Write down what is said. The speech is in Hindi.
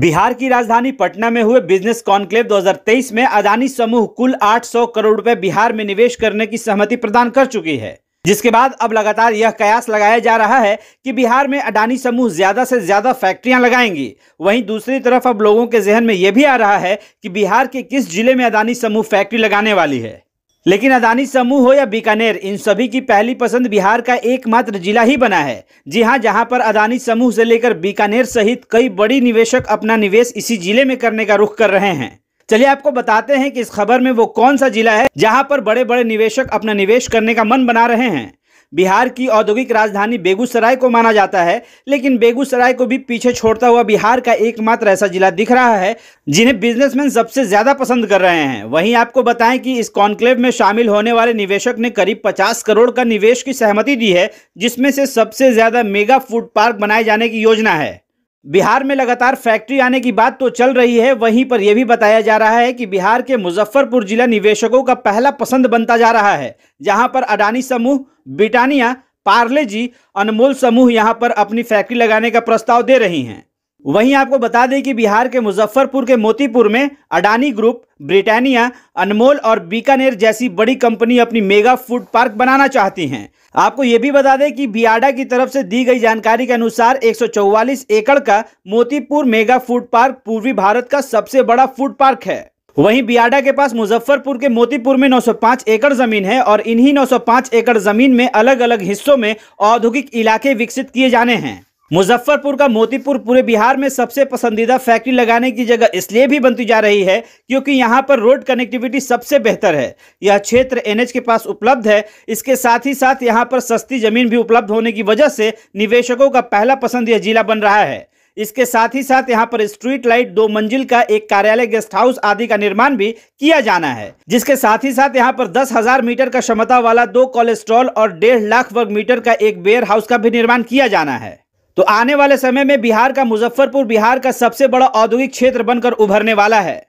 बिहार की राजधानी पटना में हुए बिजनेस कॉन्क्लेव 2023 में अदानी समूह कुल 800 करोड़ रुपए बिहार में निवेश करने की सहमति प्रदान कर चुकी है जिसके बाद अब लगातार यह कयास लगाया जा रहा है कि बिहार में अडानी समूह ज्यादा से ज्यादा फैक्ट्रियां लगाएंगी वहीं दूसरी तरफ अब लोगों के जहन में यह भी आ रहा है कि बिहार के किस जिले में अडानी समूह फैक्ट्री लगाने वाली है लेकिन अदानी समूह हो या बीकानेर इन सभी की पहली पसंद बिहार का एकमात्र जिला ही बना है जी हाँ जहाँ पर अदानी समूह से लेकर बीकानेर सहित कई बड़ी निवेशक अपना निवेश इसी जिले में करने का रुख कर रहे हैं चलिए आपको बताते हैं कि इस खबर में वो कौन सा जिला है जहाँ पर बड़े बड़े निवेशक अपना निवेश करने का मन बना रहे हैं बिहार की औद्योगिक राजधानी बेगूसराय को माना जाता है लेकिन बेगूसराय को भी पीछे छोड़ता हुआ बिहार का एकमात्र ऐसा जिला दिख रहा है जिन्हें बिजनेसमैन सबसे ज़्यादा पसंद कर रहे हैं वहीं आपको बताएं कि इस कॉन्क्लेव में शामिल होने वाले निवेशक ने करीब पचास करोड़ का निवेश की सहमति दी है जिसमें से सबसे ज़्यादा मेगा फूड पार्क बनाए जाने की योजना है बिहार में लगातार फैक्ट्री आने की बात तो चल रही है वहीं पर यह भी बताया जा रहा है कि बिहार के मुजफ्फरपुर जिला निवेशकों का पहला पसंद बनता जा रहा है जहां पर अडानी समूह ब्रिटानिया पार्ले जी अनमोल समूह यहां पर अपनी फैक्ट्री लगाने का प्रस्ताव दे रही हैं वहीं आपको बता दें कि बिहार के मुजफ्फरपुर के मोतीपुर में अडानी ग्रुप ब्रिटानिया अनमोल और बीकानेर जैसी बड़ी कंपनी अपनी मेगा फूड पार्क बनाना चाहती हैं आपको ये भी बता दें कि बियाडा की तरफ से दी गई जानकारी के अनुसार 144 एकड़ का मोतीपुर मेगा फूड पार्क पूर्वी भारत का सबसे बड़ा फूड पार्क है वहीं बियाडा के पास मुजफ्फरपुर के मोतीपुर में 905 एकड़ जमीन है और इन्हीं 905 एकड़ जमीन में अलग अलग हिस्सों में औद्योगिक इलाके विकसित किए जाने हैं मुजफ्फरपुर का मोतीपुर पूरे बिहार में सबसे पसंदीदा फैक्ट्री लगाने की जगह इसलिए भी बनती जा रही है क्योंकि यहाँ पर रोड कनेक्टिविटी सबसे बेहतर है यह क्षेत्र एनएच के पास उपलब्ध है इसके साथ ही साथ यहाँ पर सस्ती जमीन भी उपलब्ध होने की वजह से निवेशकों का पहला पसंद यह जिला बन रहा है इसके साथ ही साथ यहाँ पर स्ट्रीट लाइट दो मंजिल का एक कार्यालय गेस्ट हाउस आदि का निर्माण भी किया जाना है जिसके साथ ही साथ यहाँ पर दस हजार मीटर का क्षमता वाला दो कोलेस्ट्रॉल और डेढ़ लाख वर्ग मीटर का एक बेयर हाउस का भी निर्माण किया जाना है तो आने वाले समय में बिहार का मुजफ्फरपुर बिहार का सबसे बड़ा औद्योगिक क्षेत्र बनकर उभरने वाला है